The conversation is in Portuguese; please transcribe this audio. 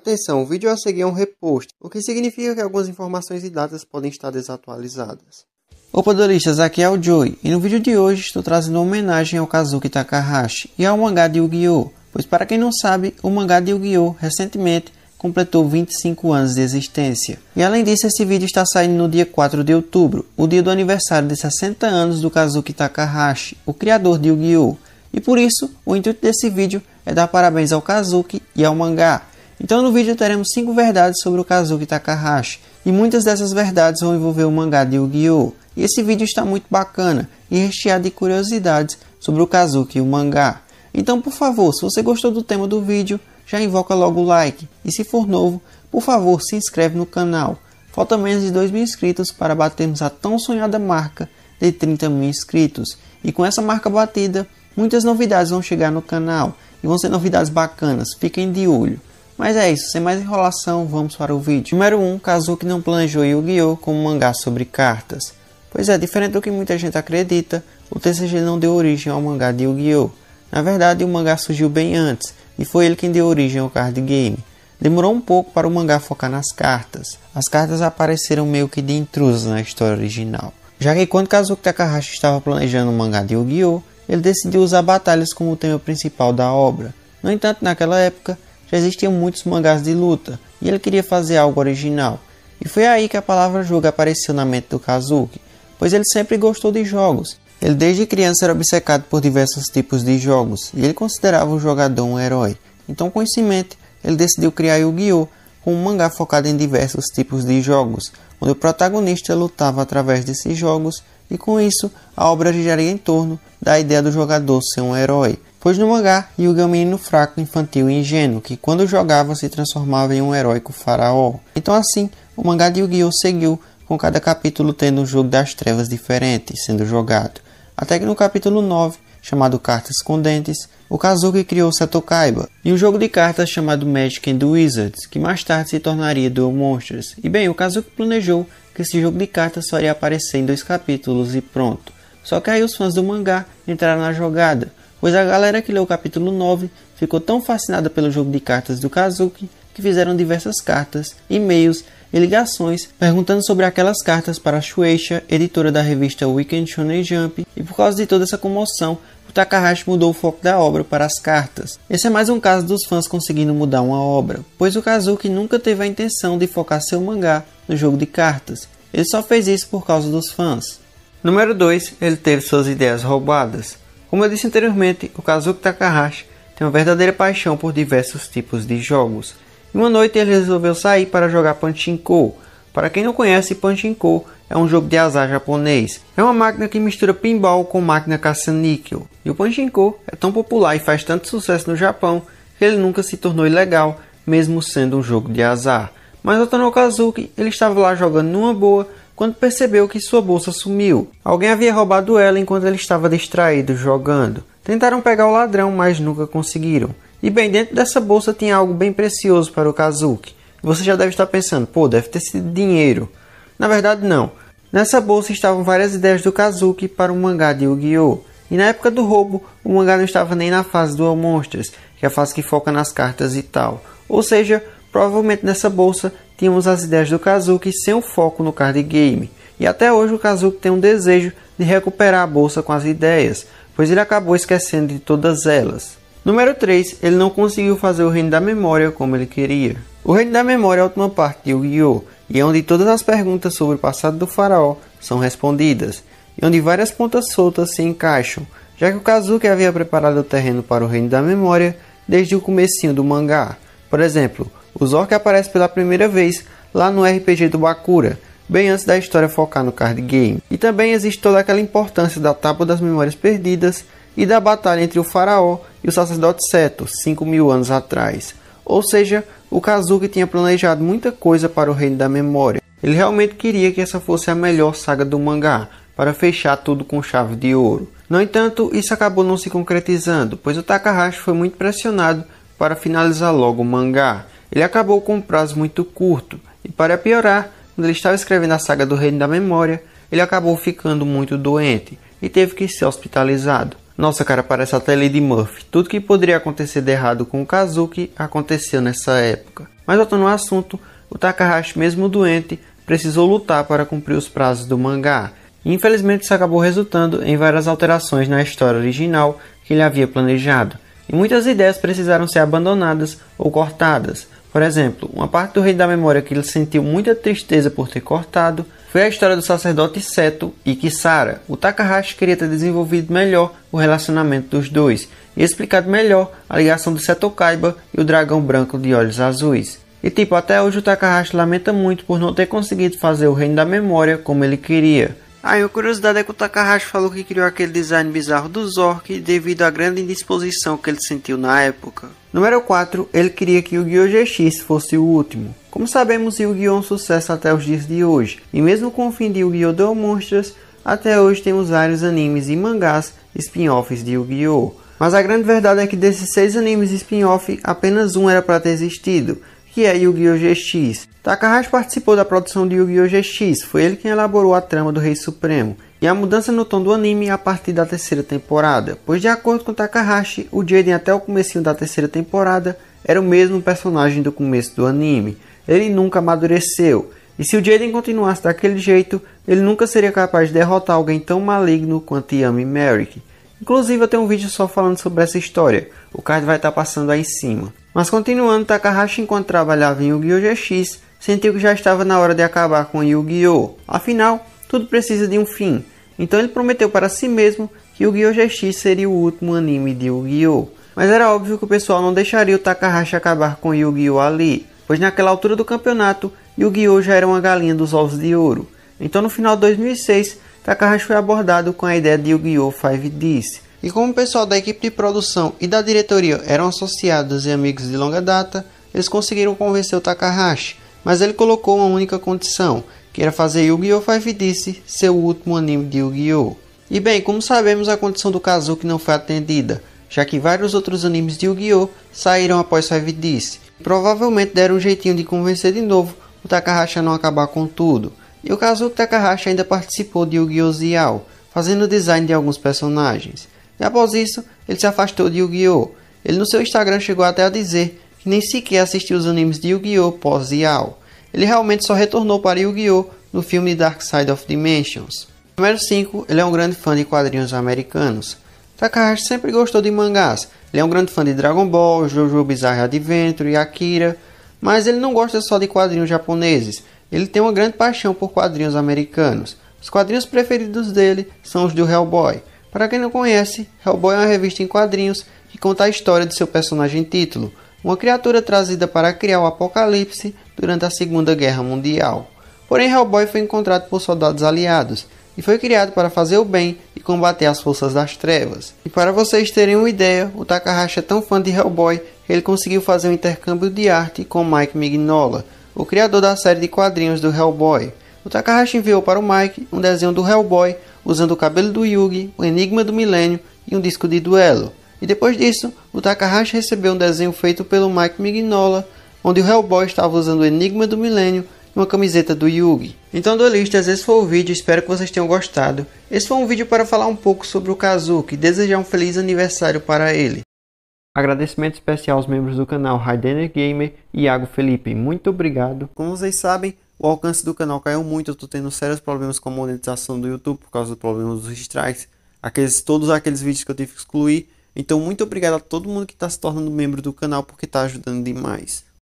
Atenção, o vídeo a seguir é um reposto, o que significa que algumas informações e datas podem estar desatualizadas. Opa duelistas, aqui é o Joey, e no vídeo de hoje estou trazendo uma homenagem ao Kazuki Takahashi e ao mangá de Yu-Gi-Oh! Pois para quem não sabe, o mangá de Yu-Gi-Oh! recentemente completou 25 anos de existência. E além disso, esse vídeo está saindo no dia 4 de outubro, o dia do aniversário de 60 anos do Kazuki Takahashi, o criador de Yu-Gi-Oh! E por isso, o intuito desse vídeo é dar parabéns ao Kazuki e ao mangá. Então no vídeo teremos 5 verdades sobre o Kazuki Takahashi, e muitas dessas verdades vão envolver o mangá de Yu-Gi-Oh! E esse vídeo está muito bacana e recheado de curiosidades sobre o Kazuki e o mangá. Então por favor, se você gostou do tema do vídeo, já invoca logo o like, e se for novo, por favor se inscreve no canal. Falta menos de 2 mil inscritos para batermos a tão sonhada marca de 30 mil inscritos. E com essa marca batida, muitas novidades vão chegar no canal, e vão ser novidades bacanas, fiquem de olho. Mas é isso, sem mais enrolação, vamos para o vídeo. Número 1. Kazuki não planejou Yu-Gi-Oh! como mangá sobre cartas. Pois é, diferente do que muita gente acredita, o TCG não deu origem ao mangá de Yu-Gi-Oh! Na verdade, o mangá surgiu bem antes, e foi ele quem deu origem ao card game. Demorou um pouco para o mangá focar nas cartas. As cartas apareceram meio que de intrusos na história original. Já que quando Kazuki Takahashi estava planejando o mangá de Yu-Gi-Oh! ele decidiu usar batalhas como tema principal da obra. No entanto, naquela época, já existiam muitos mangás de luta e ele queria fazer algo original. E foi aí que a palavra jogo apareceu na mente do Kazuki, pois ele sempre gostou de jogos. Ele desde criança era obcecado por diversos tipos de jogos e ele considerava o jogador um herói. Então, com em mente, ele decidiu criar Yu-Gi-Oh! com um mangá focado em diversos tipos de jogos, onde o protagonista lutava através desses jogos e com isso a obra giraria em torno da ideia do jogador ser um herói. Pois no mangá, Yuga é um menino fraco, infantil e ingênuo, que quando jogava se transformava em um heróico faraó. Então assim, o mangá de Yu-Gi-Oh! seguiu, com cada capítulo tendo um jogo das trevas diferente sendo jogado. Até que no capítulo 9, chamado Cartas com Dentes, o Kazuki criou Seto Kaiba, e um jogo de cartas chamado Magic and the Wizards, que mais tarde se tornaria Duel Monsters. E bem, o Kazuki planejou que esse jogo de cartas só iria aparecer em dois capítulos e pronto. Só que aí os fãs do mangá entraram na jogada, pois a galera que leu o capítulo 9 ficou tão fascinada pelo jogo de cartas do Kazuki que fizeram diversas cartas, e-mails e ligações perguntando sobre aquelas cartas para a Shueisha, editora da revista Weekend Shonen Jump, e por causa de toda essa comoção, o Takahashi mudou o foco da obra para as cartas. Esse é mais um caso dos fãs conseguindo mudar uma obra, pois o Kazuki nunca teve a intenção de focar seu mangá no jogo de cartas, ele só fez isso por causa dos fãs. Número 2, ele teve suas ideias roubadas. Como eu disse anteriormente, o Kazuki Takahashi tem uma verdadeira paixão por diversos tipos de jogos. E uma noite ele resolveu sair para jogar Panchinko. Para quem não conhece, Panchinko é um jogo de azar japonês. É uma máquina que mistura pinball com máquina caça-níquel. E o Panchinko é tão popular e faz tanto sucesso no Japão que ele nunca se tornou ilegal, mesmo sendo um jogo de azar. Mas o Kazuki, ele estava lá jogando numa boa quando percebeu que sua bolsa sumiu. Alguém havia roubado ela enquanto ele estava distraído jogando. Tentaram pegar o ladrão, mas nunca conseguiram. E bem, dentro dessa bolsa tinha algo bem precioso para o Kazuki. Você já deve estar pensando, pô, deve ter sido dinheiro. Na verdade, não. Nessa bolsa estavam várias ideias do Kazuki para um mangá de Yu-Gi-Oh! E na época do roubo, o mangá não estava nem na fase do All Monsters, que é a fase que foca nas cartas e tal. Ou seja, Provavelmente nessa bolsa tínhamos as ideias do Kazuki sem o foco no card game, e até hoje o Kazuki tem um desejo de recuperar a bolsa com as ideias, pois ele acabou esquecendo de todas elas. Número 3, ele não conseguiu fazer o Reino da Memória como ele queria. O Reino da Memória é a última parte de Yu-Gi-Oh! e é onde todas as perguntas sobre o passado do faraó são respondidas, e onde várias pontas soltas se encaixam, já que o Kazuki havia preparado o terreno para o Reino da Memória desde o comecinho do mangá. Por exemplo, o Zork aparece pela primeira vez lá no RPG do Bakura, bem antes da história focar no card game. E também existe toda aquela importância da Tábua das Memórias Perdidas e da batalha entre o faraó e o sacerdote Seto, 5 mil anos atrás. Ou seja, o Kazuki tinha planejado muita coisa para o Reino da Memória. Ele realmente queria que essa fosse a melhor saga do mangá, para fechar tudo com chave de ouro. No entanto, isso acabou não se concretizando, pois o Takahashi foi muito pressionado para finalizar logo o mangá. Ele acabou com um prazo muito curto, e para piorar, quando ele estava escrevendo a saga do Reino da Memória, ele acabou ficando muito doente e teve que ser hospitalizado. Nossa cara, parece até Lady Murphy. Tudo que poderia acontecer de errado com o Kazuki aconteceu nessa época. Mas voltando ao assunto, o Takahashi, mesmo doente, precisou lutar para cumprir os prazos do mangá. E, infelizmente, isso acabou resultando em várias alterações na história original que ele havia planejado, e muitas ideias precisaram ser abandonadas ou cortadas, por exemplo, uma parte do rei da memória que ele sentiu muita tristeza por ter cortado foi a história do sacerdote Seto e Kisara. O Takahashi queria ter desenvolvido melhor o relacionamento dos dois e explicado melhor a ligação do Seto Kaiba e o dragão branco de olhos azuis. E tipo, até hoje o Takahashi lamenta muito por não ter conseguido fazer o Reino da Memória como ele queria, Aí uma curiosidade é que o Takahashi falou que criou aquele design bizarro do Zork devido à grande indisposição que ele sentiu na época. Número 4, ele queria que o Yu-Gi-Oh! GX fosse o último. Como sabemos, Yu-Gi-Oh! é um sucesso até os dias de hoje, e mesmo com o fim de Yu-Gi-Oh! Duel Monsters, até hoje temos vários animes e mangás spin-offs de Yu-Gi-Oh! Mas a grande verdade é que desses seis animes spin-off, apenas um era para ter existido, que é Yu-Gi-Oh! GX. Takahashi participou da produção de Yu-Gi-Oh! GX, foi ele quem elaborou a trama do Rei Supremo, e a mudança no tom do anime a partir da terceira temporada, pois de acordo com Takahashi, o Jaden até o começo da terceira temporada era o mesmo personagem do começo do anime, ele nunca amadureceu, e se o Jaden continuasse daquele jeito, ele nunca seria capaz de derrotar alguém tão maligno quanto Yami Merrick. Inclusive eu tenho um vídeo só falando sobre essa história, o card vai estar tá passando aí em cima. Mas continuando, Takahashi enquanto trabalhava em Yu-Gi-Oh! GX, sentiu que já estava na hora de acabar com Yu-Gi-Oh! Afinal, tudo precisa de um fim, então ele prometeu para si mesmo que Yu-Gi-Oh! GX seria o último anime de Yu-Gi-Oh! Mas era óbvio que o pessoal não deixaria o Takahashi acabar com Yu-Gi-Oh! ali, pois naquela altura do campeonato, Yu-Gi-Oh! já era uma galinha dos ovos de ouro. Então no final de 2006, Takahashi foi abordado com a ideia de Yu-Gi-Oh! 5Ds. E como o pessoal da equipe de produção e da diretoria eram associados e amigos de longa data, eles conseguiram convencer o Takahashi, mas ele colocou uma única condição, que era fazer Yu-Gi-Oh! 5Ds ser o último anime de Yu-Gi-Oh! E bem, como sabemos, a condição do Kazuki não foi atendida, já que vários outros animes de Yu-Gi-Oh! saíram após 5Ds. Provavelmente deram um jeitinho de convencer de novo o Takahashi a não acabar com tudo. E o Kazuki Takahashi ainda participou de Yu-Gi-Oh! Zial, fazendo o design de alguns personagens. E após isso, ele se afastou de Yu-Gi-Oh! Ele no seu Instagram chegou até a dizer que nem sequer assistiu os animes de Yu-Gi-Oh! pós-Zial. Ele realmente só retornou para Yu-Gi-Oh! no filme Dark Side of Dimensions. Número 5, ele é um grande fã de quadrinhos americanos. Takahashi sempre gostou de mangás. Ele é um grande fã de Dragon Ball, Jojo Bizarre Adventure e Akira, mas ele não gosta só de quadrinhos japoneses. Ele tem uma grande paixão por quadrinhos americanos. Os quadrinhos preferidos dele são os do Hellboy. Para quem não conhece, Hellboy é uma revista em quadrinhos que conta a história de seu personagem título, uma criatura trazida para criar o apocalipse durante a Segunda Guerra Mundial. Porém, Hellboy foi encontrado por soldados aliados e foi criado para fazer o bem e combater as forças das trevas. E para vocês terem uma ideia, o Takahashi é tão fã de Hellboy que ele conseguiu fazer um intercâmbio de arte com Mike Mignola, o criador da série de quadrinhos do Hellboy. O Takahashi enviou para o Mike um desenho do Hellboy usando o cabelo do Yugi, o Enigma do Milênio e um disco de duelo. E depois disso, o Takahashi recebeu um desenho feito pelo Mike Mignola, onde o Hellboy estava usando o Enigma do Milênio e uma camiseta do Yugi. Então, duelistas, esse foi o vídeo, espero que vocês tenham gostado. Esse foi um vídeo para falar um pouco sobre o Kazuki e desejar um feliz aniversário para ele. Agradecimento especial aos membros do canal Raidener Gamer e Iago Felipe, muito obrigado. Como vocês sabem, o alcance do canal caiu muito, eu tô tendo sérios problemas com a monetização do YouTube por causa dos problemas dos strikes, aqueles, todos aqueles vídeos que eu tive que excluir. Então muito obrigado a todo mundo que está se tornando membro do canal porque está ajudando demais.